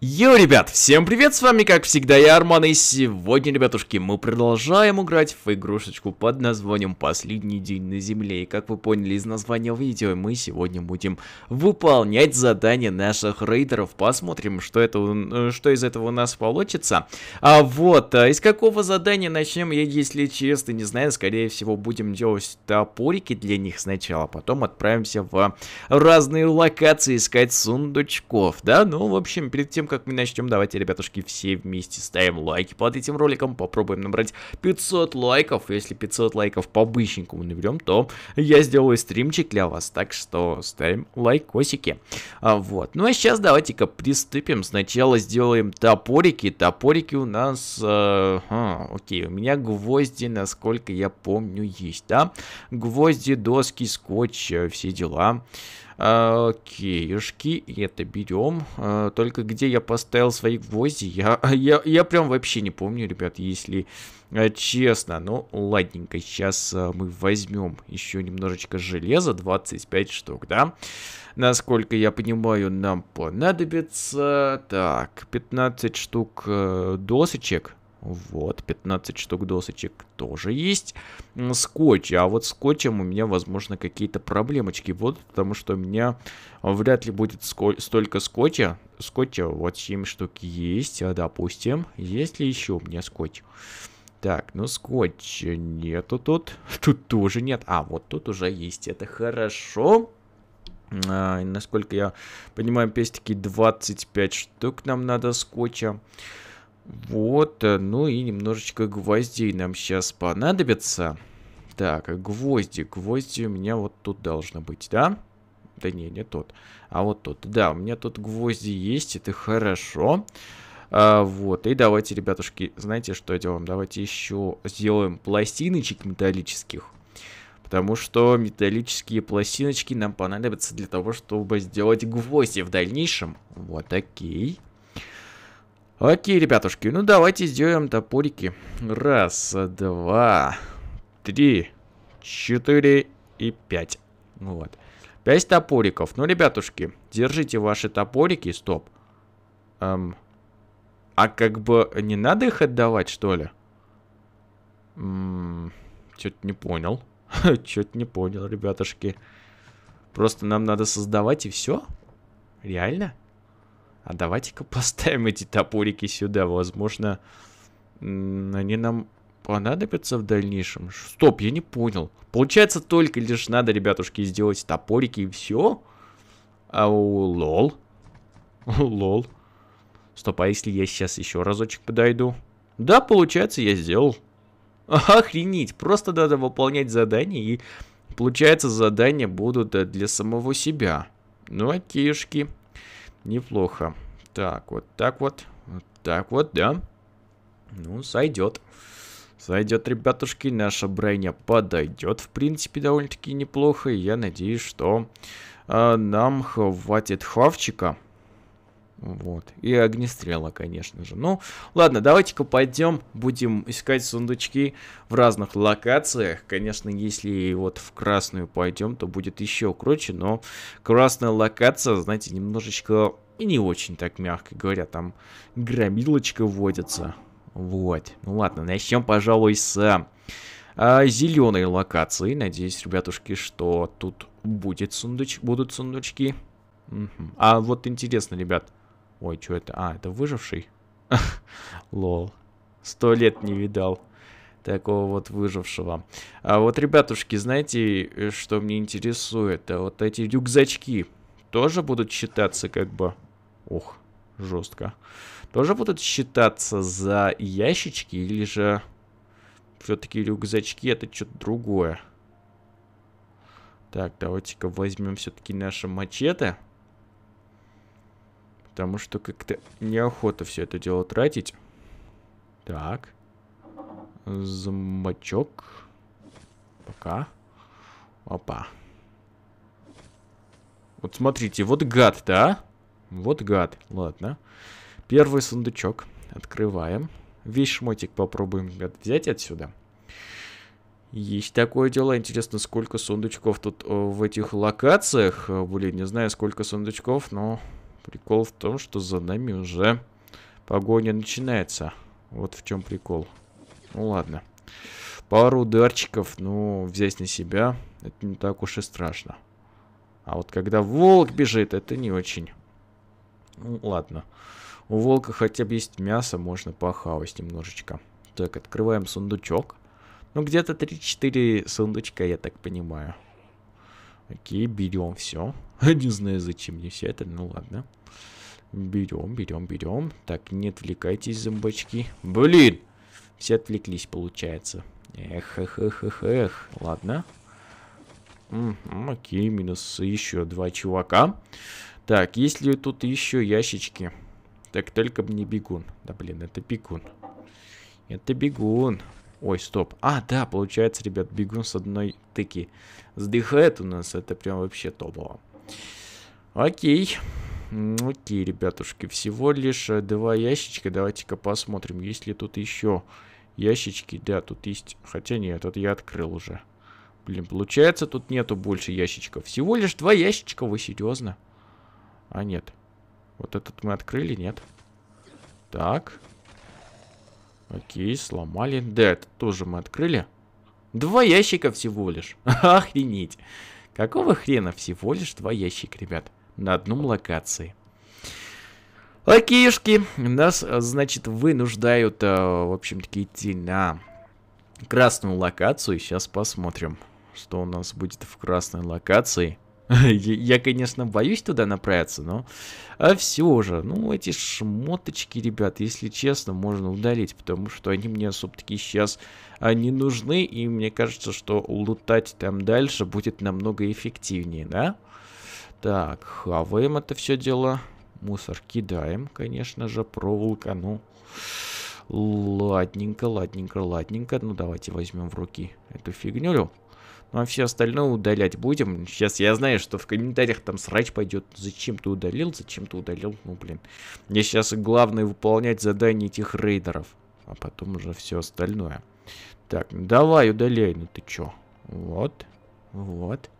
Йо, ребят, всем привет, с вами как всегда я, Арман, и сегодня, ребятушки, мы продолжаем играть в игрушечку под названием «Последний день на Земле». И как вы поняли из названия видео, мы сегодня будем выполнять задания наших рейдеров. Посмотрим, что, это, э, что из этого у нас получится. А вот, а из какого задания начнем, я, если честно, не знаю. Скорее всего, будем делать топорики для них сначала, а потом отправимся в разные локации искать сундучков, да? Ну, в общем, перед тем, как мы начнем, давайте, ребятушки, все вместе ставим лайки под этим роликом, попробуем набрать 500 лайков, если 500 лайков по-быстренькому наберем, то я сделаю стримчик для вас, так что ставим лайкосики. А, вот, ну а сейчас давайте-ка приступим, сначала сделаем топорики, топорики у нас, э, а, окей, у меня гвозди, насколько я помню, есть, да, гвозди, доски, скотч, э, все дела. Окейшки, а, это берем. А, только где я поставил свои гвозди, я, я, я прям вообще не помню, ребят, если а, честно. Ну, ладненько, сейчас мы возьмем еще немножечко железа, 25 штук, да? Насколько я понимаю, нам понадобится... Так, 15 штук э, досочек. Вот, 15 штук досочек тоже есть. Скотч, а вот скотчем у меня, возможно, какие-то проблемочки будут, потому что у меня вряд ли будет столько скотча. Скотча вот 7 штук есть, а допустим. Есть ли еще у меня скотч? Так, ну скотча нету тут. Тут тоже нет. А, вот тут уже есть. Это хорошо. А, насколько я понимаю, опять-таки 25 штук нам надо скотча. Вот, э, ну и немножечко гвоздей нам сейчас понадобится. Так, гвозди. Гвозди у меня вот тут должны быть, да? Да не, не тот. А вот тут. Да, у меня тут гвозди есть, это хорошо. А, вот, и давайте, ребятушки, знаете, что делаем? Давайте еще сделаем пластиночек металлических. Потому что металлические пластиночки нам понадобятся для того, чтобы сделать гвозди в дальнейшем. Вот, окей. Окей, ребятушки, ну давайте сделаем топорики. Раз, два, три, четыре и пять. Ну вот. Пять топориков. Ну, ребятушки, держите ваши топорики. Стоп. Эм, а как бы не надо их отдавать, что ли? М-м, чё-то не понял. Чё-то не понял, ребятушки. Просто нам надо создавать и все? Реально? А давайте-ка поставим эти топорики сюда. Возможно, они нам понадобятся в дальнейшем. Стоп, я не понял. Получается, только лишь надо, ребятушки, сделать топорики и все? А у лол. Лол. Стоп, а если я сейчас еще разочек подойду? Да, получается, я сделал. Охренеть, просто надо выполнять задание, и получается задания будут э, для самого себя. Ну, окейшки. А Неплохо. Так, вот так вот. Вот так вот, да. Ну, сойдет. Сойдет, ребятушки, наша броня подойдет, в принципе, довольно-таки неплохо. И я надеюсь, что э, нам хватит хавчика вот. И огнестрела, конечно же. Ну, ладно, давайте-ка пойдем, будем искать сундучки в разных локациях. Конечно, если вот в красную пойдем, то будет еще круче, но красная локация, знаете, немножечко и не очень так, мягко говоря, там громилочка водится. Вот. Ну ладно, начнем, пожалуй, с а, зеленой локации. Надеюсь, ребятушки, что тут будет сундуч... будут сундучки. Угу. А вот интересно, ребят, Ой, что это? А, это выживший? Лол. Сто лет не видал такого вот выжившего. А вот, ребятушки, знаете, э, что мне интересует? А вот эти рюкзачки тоже будут считаться как бы... Ух, жестко. Тоже будут считаться за ящички или же все-таки рюкзачки это что-то другое? Так, давайте-ка возьмем все-таки наши мачете. Потому что как-то неохота все это дело тратить. Так. Замочок. Пока. Опа. Вот смотрите, вот гад, да? Вот гад. Ладно. Первый сундучок. Открываем. Весь шмотик попробуем взять отсюда. Есть такое дело. Интересно, сколько сундучков тут э, в этих локациях. Э, блин, не знаю, сколько сундучков, но Прикол в том, что за нами уже погоня начинается. Вот в чем прикол. Ну ладно. Пару ударчиков, ну, взять на себя, это не так уж и страшно. А вот когда волк бежит, это не очень. Ну, ладно. У волка хотя бы есть мясо, можно похавать немножечко. Так, открываем сундучок. Ну, где-то 3-4 сундучка, я так понимаю. Окей, берем все. Не знаю, зачем мне все это, ну ладно. Берем, берем, берем. Так, не отвлекайтесь, зомбачки. Блин! Все отвлеклись, получается. Эх, эх, эх, эх, эх. Ладно. М -м, окей, минус еще два чувака. Так, есть ли тут еще ящички? Так, только мне бегун. Да, блин, это бегун. Это бегун. Ой, стоп. А, да, получается, ребят, бегун с одной тыки. Сдыхает у нас, это прям вообще топово. Окей. Окей, ребятушки, всего лишь э, два ящичка. Давайте-ка посмотрим, есть ли тут еще ящички. Да, тут есть... Хотя нет, этот я открыл уже. Блин, получается, тут нету больше ящичков. Всего лишь два ящичка, вы серьезно? А, нет. Вот этот мы открыли, нет? Так. Окей, сломали. Да, это тоже мы открыли. Два ящика всего лишь. Охренеть. Какого хрена всего лишь два ящика, ребят? На одном локации. Окейшки. Нас, значит, вынуждают, э, в общем то идти на красную локацию. Сейчас посмотрим, что у нас будет в красной локации. Я, конечно, боюсь туда направиться, но а все же, ну, эти шмоточки, ребят, если честно, можно удалить, потому что они мне особо-таки сейчас а, не нужны, и мне кажется, что лутать там дальше будет намного эффективнее, да? Так, хаваем это все дело. Мусор кидаем, конечно же, проволока, ну... Ладненько, ладненько, ладненько. Ну, давайте возьмем в руки эту фигнюлю. Ну а все остальное удалять будем. Сейчас я знаю, что в комментариях там срач пойдет. Зачем ты удалил? Зачем ты удалил? Ну блин. Мне сейчас главное выполнять задание этих рейдеров. А потом уже все остальное. Так, ну давай удаляй. Ну ты чё? Вот. Вот.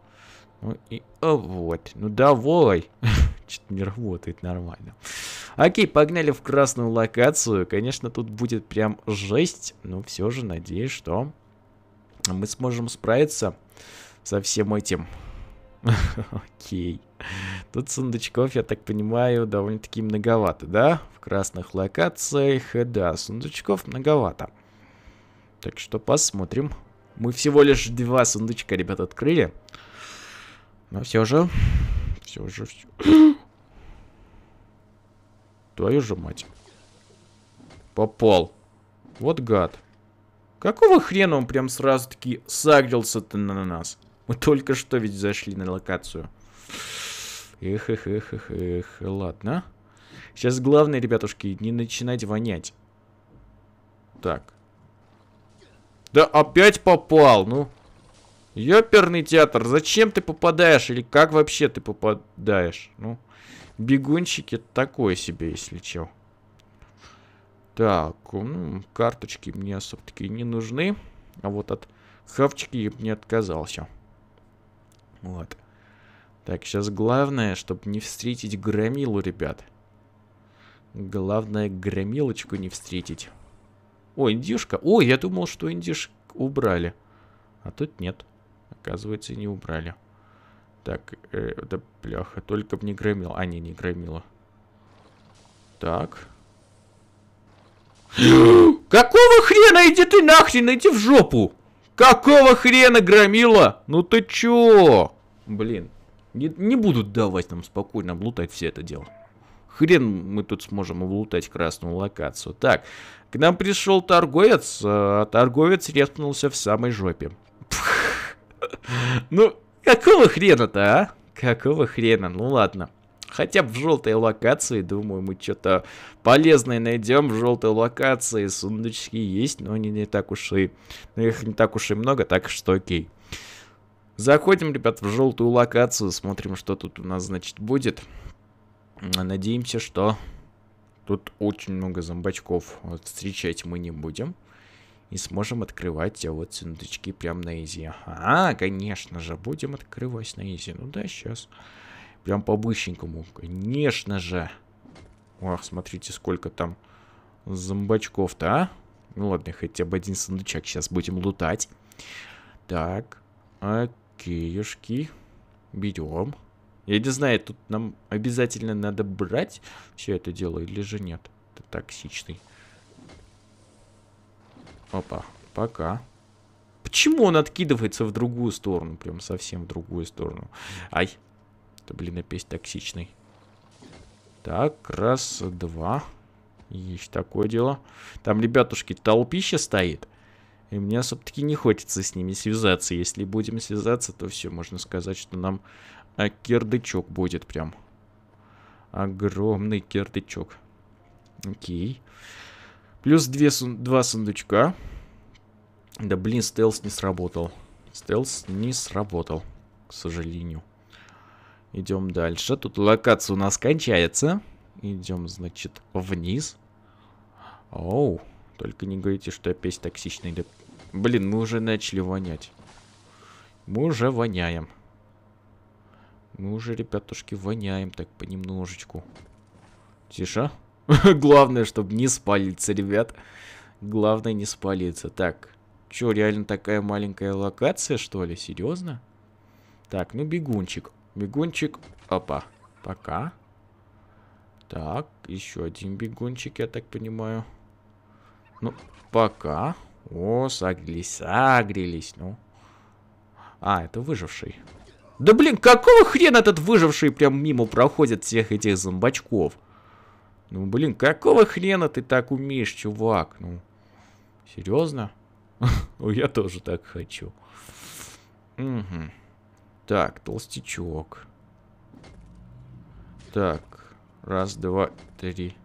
Ну и а вот. Ну давай. Что-то не работает нормально. Окей, погнали в красную локацию. Конечно, тут будет прям жесть. Но все же надеюсь, что мы сможем справиться со всем этим. Окей. Тут сундучков, я так понимаю, довольно-таки многовато, да? В красных локациях, э, да, сундучков многовато. Так что посмотрим. Мы всего лишь два сундучка, ребят, открыли. Но все же... Все же... Все... Твою же мать. Попал. Вот гад. Какого хрена он прям сразу таки сагрился-то на нас? Мы только что ведь зашли на локацию. Эх, эх, эх, эх, эх. Ладно. Сейчас главное, ребятушки, не начинать вонять. Так. Да опять попал, ну. Ёперный театр, зачем ты попадаешь? Или как вообще ты попадаешь? Ну, бегунчики такое себе, если чё. Так, ну, карточки мне особо-таки не нужны. А вот от хавчики я бы не отказался. Вот. Так, сейчас главное, чтобы не встретить громилу, ребят. Главное, громилочку не встретить. О, индюшка. О, я думал, что индиш убрали. А тут нет. Оказывается, не убрали. Так, э, да пляха, только бы не громила. А, не, не громила. Так. Какого хрена? Иди ты нахрен, иди в жопу. Какого хрена, громила? Ну ты чё? Блин, не, не будут давать нам спокойно облутать все это дело. Хрен мы тут сможем облутать красную локацию. Так, к нам пришел торговец, а торговец репнулся в самой жопе. Ну, какого хрена-то, а? Какого хрена? Ну ладно. Хотя бы в желтой локации, думаю, мы что-то полезное найдем в желтой локации. Сундучки есть, но они не так уж и... Ну, их не так уж и много, так что окей. Заходим, ребят, в желтую локацию, смотрим, что тут у нас, значит, будет. Надеемся, что тут очень много зомбачков. Вот, встречать мы не будем. И сможем открывать а вот сундучки прямо на изи. А, конечно же, будем открывать на изи. Ну да, Сейчас. Прям по-быстренькому. Конечно же. Ох, смотрите, сколько там зомбачков-то, а? Ну ладно, хотя бы один сундучок сейчас будем лутать. Так, окейшки. Берем. Я не знаю, тут нам обязательно надо брать все это дело или же нет. Это токсичный. Опа, пока. Почему он откидывается в другую сторону? Прям совсем в другую сторону. Ай, это, блин, опять токсичный. Так, раз, два. Есть такое дело. Там, ребятушки, толпища стоит. И мне особо-таки не хочется с ними связаться. Если будем связаться, то все, можно сказать, что нам а, кирдычок будет прям. Огромный кирдычок. Окей. Плюс две сун два сундучка. Да блин, стелс не сработал. Стелс не сработал, к сожалению. Идем дальше. Тут локация у нас кончается. Идем, значит, вниз. Оу. Только не говорите, что опять токсичный. Да... Блин, мы уже начали вонять. Мы уже воняем. Мы уже, ребятушки, воняем так понемножечку. Тише. Главное, чтобы не спалиться, ребят. Главное не спалиться. Так, чё, реально такая маленькая локация, что ли? Серьезно? Так, ну бегунчик. Бегунчик. Опа. Пока. Так, еще один бегунчик, я так понимаю. Ну, пока. О, согрелись, согрелись. ну. А, это выживший. Да блин, какого хрена этот выживший прям мимо проходит всех этих зомбачков? Ну блин, какого хрена ты так умеешь, чувак? Ну, серьезно? Ну, я тоже так хочу. Угу. Так, толстячок. Так, раз, два, три.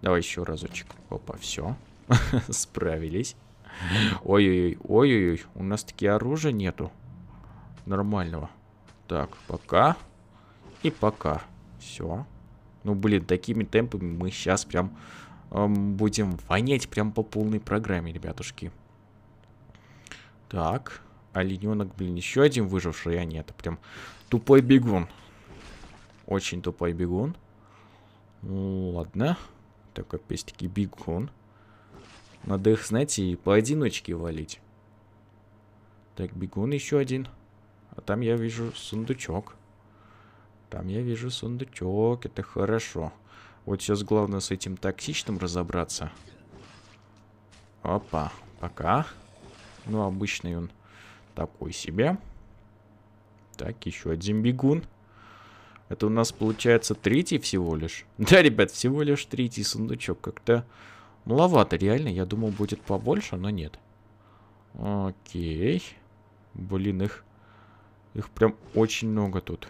Давай еще разочек. Опа, все. Справились. Ой-ой-ой, ой-ой-ой. У нас таки оружия нету. Нормального. Так, пока. И пока. Все. Ну, блин, такими темпами мы сейчас прям эм, будем вонять прям по полной программе, ребятушки. Так олененок, блин, еще один выживший, а нет, прям тупой бегун. Очень тупой бегун. Ну, ладно. Так, опять-таки, бегун. Надо их, знаете, и поодиночке валить. Так, бегун еще один. А там я вижу сундучок. Там я вижу сундучок, это хорошо. Вот сейчас главное с этим токсичным разобраться. Опа, пока. Ну, обычный он такой себе. Так, еще один бегун. Это у нас получается третий всего лишь. Да, ребят, всего лишь третий сундучок. Как-то маловато, реально. Я думал, будет побольше, но нет. Окей. Блин, их... Их прям очень много тут.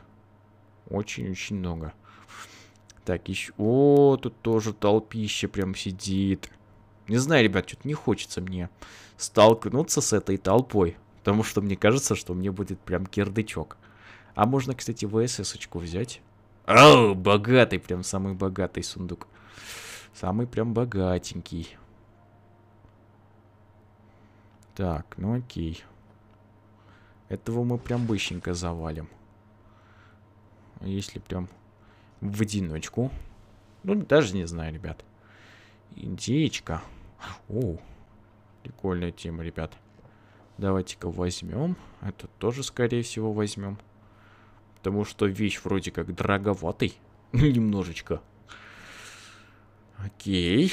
Очень-очень много. Так, еще... О, тут тоже толпище прям сидит. Не знаю, ребят, что-то не хочется мне столкнуться с этой толпой. Потому что мне кажется, что мне будет прям кирдычок. А можно, кстати, ВСС-очку взять. Ау, богатый, прям самый богатый сундук. Самый прям богатенький. Так, ну окей. Этого мы прям быстренько завалим. Если прям в одиночку. Ну, даже не знаю, ребят. Индеечка. О, прикольная тема, ребят. Давайте-ка возьмем. Это тоже, скорее всего, возьмем. Потому что вещь вроде как дороговатый. Немножечко. Окей.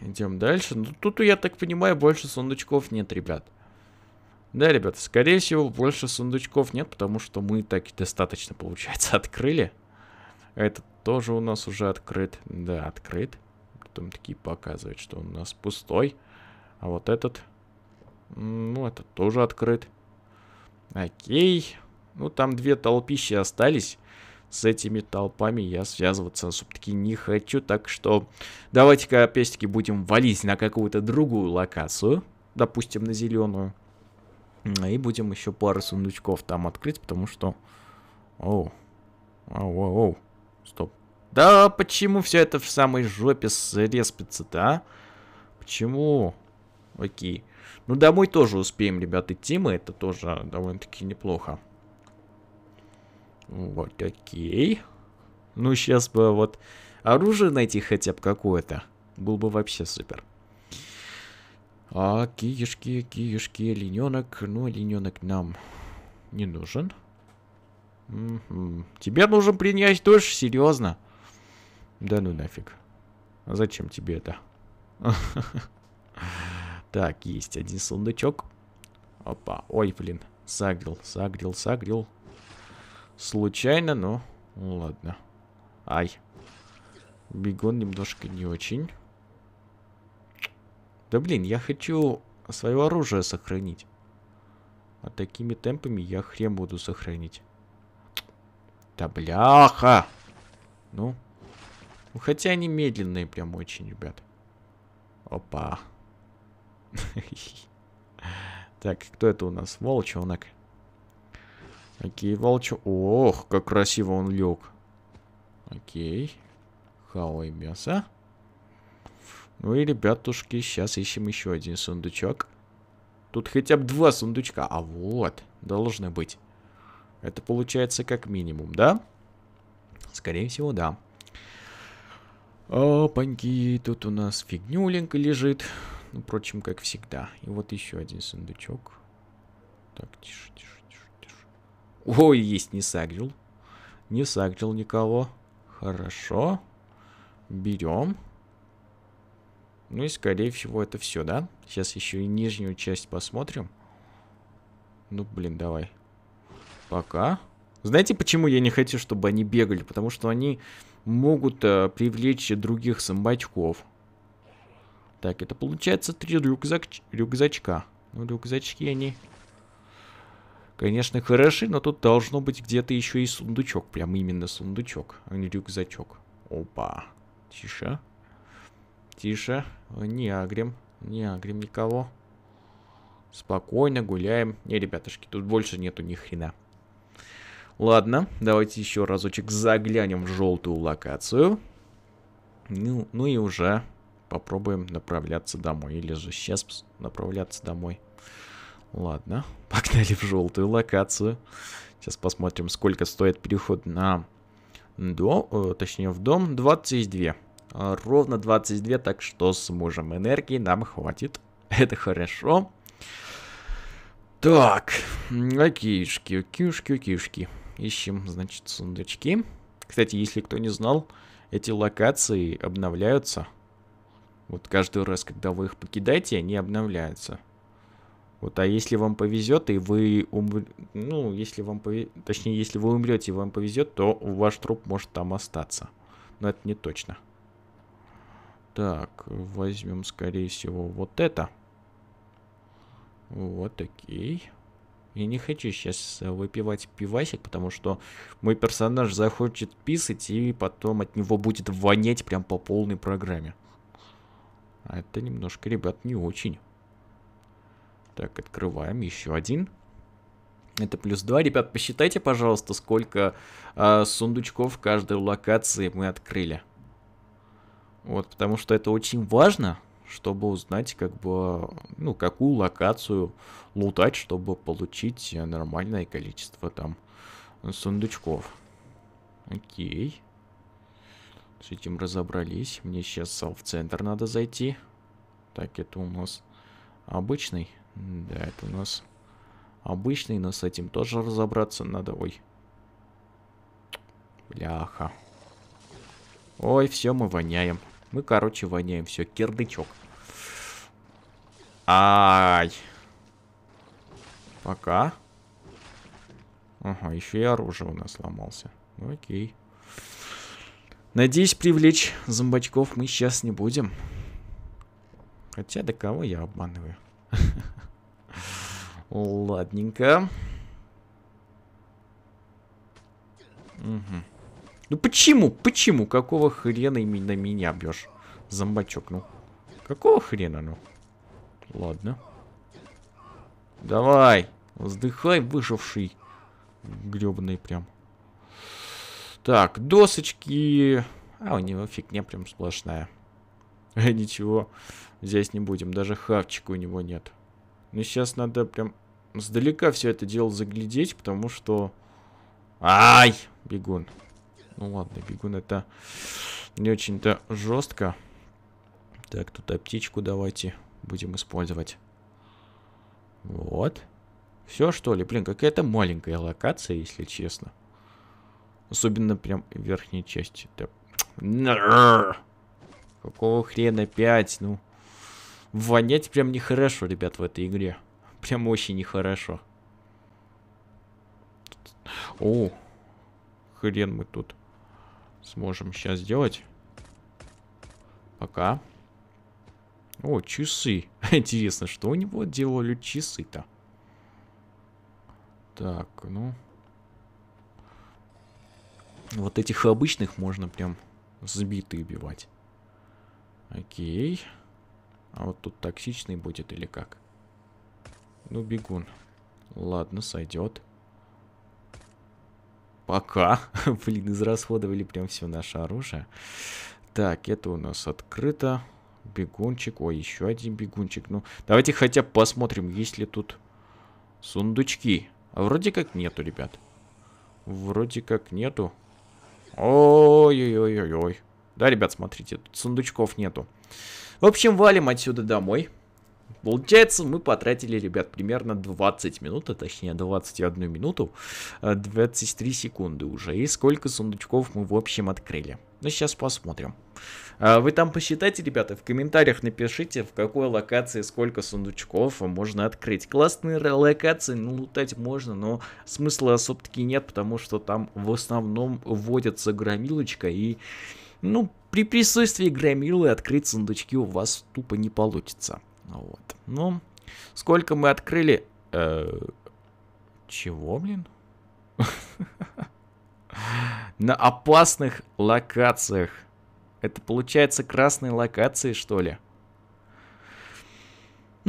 Идем дальше. Ну, тут, я так понимаю, больше сундучков нет, ребят. Да, ребят, скорее всего, больше сундучков нет, потому что мы так достаточно, получается, открыли. Этот тоже у нас уже открыт. Да, открыт. Потом такие показывают, что он у нас пустой. А вот этот ну, это тоже открыт. Окей. Ну, там две толпищи остались. С этими толпами я связываться все-таки не хочу. Так что давайте-ка, опять-таки, будем валить на какую-то другую локацию. Допустим, на зеленую. И будем еще пару сундучков там открыть, потому что... Оу. Оу, оу, оу. Стоп. Да почему все это в самой жопе среспится-то, а? Почему? Окей. Ну, домой тоже успеем, ребят, идти мы. Это тоже довольно-таки неплохо. Вот, окей. Ну, сейчас бы вот оружие найти хотя бы какое-то. Был бы вообще супер. А, киешки, киешки, олененок. Ну, олененок нам не нужен. Угу. Тебе нужен принять тоже серьезно. Да ну нафиг. А зачем тебе это? Так, есть один сундучок. Опа. Ой, блин. Загрел, загрел, загрел. Случайно, но ну, ладно. Ай. Бегон немножко не очень. Да блин, я хочу свое оружие сохранить. А такими темпами я хрен буду сохранить. Да бляха! Ну. ну хотя они медленные прям очень, ребят. Опа. Так, кто это у нас? Волчонок. Окей, волчонок. Ох, как красиво он лег. Окей. Хавай мясо. Ну и, ребятушки, сейчас ищем еще один сундучок. Тут хотя бы два сундучка. А вот, должны быть. Это получается как минимум, да? Скорее всего, да. Опаньки, тут у нас фигнюленька лежит. Ну, впрочем, как всегда. И вот еще один сундучок. Так, тише, тише, тише, тише. Ой, есть, не сагрил. Не сагрил никого. Хорошо. Берем. Ну и, скорее всего, это все, да? Сейчас еще и нижнюю часть посмотрим. Ну, блин, давай. Пока. Знаете, почему я не хочу, чтобы они бегали? Потому что они могут э, привлечь других зомбачков. Так, это получается три рюкзак... рюкзачка. Ну, рюкзачки они... Конечно, хороши, но тут должно быть где-то еще и сундучок. Прям именно сундучок, а не рюкзачок. Опа. Тише. Тише. Э, не агрим. Не агрим никого. Спокойно гуляем. Не, ребятушки, тут больше нету ни хрена. Ладно, давайте еще разочек заглянем в желтую локацию. Ну, ну и уже попробуем направляться домой. Или же сейчас направляться домой. Ладно, погнали в желтую локацию. Сейчас посмотрим, сколько стоит переход на дом, э, точнее в дом. 22. А, ровно 22, так что с мужем энергии нам хватит. Это хорошо. Так, окишки, окишки, окишки. Ищем, значит, сундучки. Кстати, если кто не знал, эти локации обновляются вот каждый раз, когда вы их покидаете, они обновляются. Вот, а если вам повезет, и вы умр... Ну, если вам повезет... Точнее, если вы умрете и вам повезет, то ваш труп может там остаться. Но это не точно. Так, возьмем, скорее всего, вот это. Вот, окей. Я не хочу сейчас э, выпивать пивасик, потому что мой персонаж захочет писать, и потом от него будет вонять прям по полной программе. А это немножко, ребят, не очень. Так, открываем еще один. Это плюс 2. Ребят, посчитайте, пожалуйста, сколько э, сундучков в каждой локации мы открыли. Вот, потому что это очень важно, чтобы узнать, как бы, ну, какую локацию лутать, чтобы получить нормальное количество там сундучков. Окей. С этим разобрались. Мне сейчас в центр надо зайти. Так, это у нас обычный. Да, это у нас обычный, но с этим тоже разобраться надо. Ой. Бляха. Ой, все, мы воняем. Мы, короче, воняем. Все, кирдычок. Ай. Пока. Ага, еще и оружие у нас сломался. Окей. Надеюсь, привлечь зомбачков мы сейчас не будем. Хотя, до кого я обманываю? Ладненько. Угу. Ну почему? Почему? Какого хрена именно меня бьешь? Зомбачок, ну. Какого хрена, ну? Ладно. Давай. Вздыхай, выживший. Гребаный прям. Так, досочки. А, у него фигня прям сплошная. Э, ничего здесь не будем. Даже хавчика у него нет. Ну сейчас надо прям сдалека все это дело заглядеть, потому что... Ай! Бегун. Ну ладно, бегун это не очень-то жестко. Так, тут аптечку давайте будем использовать. Вот. Все, что ли? Блин, какая-то маленькая локация, если честно. Особенно прям в верхней части. Да. Какого хрена опять? Ну, вонять прям нехорошо, ребят, в этой игре. Прям очень нехорошо. О, хрен мы тут сможем сейчас сделать. Пока. О, часы. Интересно, что у него делали часы-то? Так, ну... Вот этих обычных можно прям сбитые убивать. Окей. А вот тут токсичный будет или как? Ну, бегун. Ладно, сойдет. Пока. Блин, израсходовали прям все наше оружие. Так, это у нас открыто. Бегунчик. Ой, еще один бегунчик. Ну, давайте хотя бы посмотрим, есть ли тут сундучки. А вроде как нету, ребят. Вроде как нету. Ой-ой-ой-ой. Да, ребят, смотрите, тут сундучков нету. В общем, валим отсюда домой. Получается, мы потратили, ребят, примерно 20 минут, а точнее 21 минуту, 23 э, секунды уже. И сколько сундучков мы, в общем, открыли. Ну, сейчас посмотрим. А вы там посчитайте, ребята, в комментариях напишите, в какой локации сколько сундучков можно открыть. Классные локации, ну, лутать можно, но смысла особо-таки нет, потому что там в основном вводится громилочка и... Ну, при присутствии громилы открыть сундучки у вас тупо не получится. Вот. Ну, сколько мы открыли... Э -э чего, блин? На опасных локациях. Это получается красные локации, что ли? В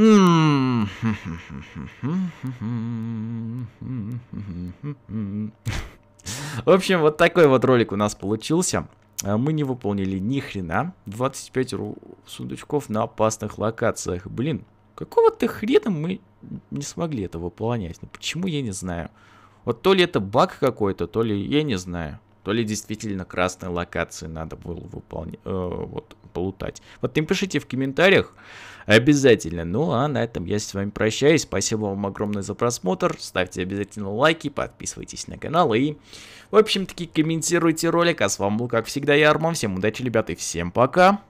общем, вот такой вот ролик у нас получился. А мы не выполнили ни хрена. 25 сундучков на опасных локациях. Блин, какого-то хрена мы не смогли этого выполнять. Ну, почему, я не знаю. Вот то ли это баг какой-то, то ли я не знаю. То ли действительно красные локации надо было выполнять, э, вот, полутать. Вот им пишите в комментариях обязательно. Ну а на этом я с вами прощаюсь. Спасибо вам огромное за просмотр. Ставьте обязательно лайки, подписывайтесь на канал и, в общем-таки, комментируйте ролик. А с вами был, как всегда, я, Арман. Всем удачи, ребята, и всем пока.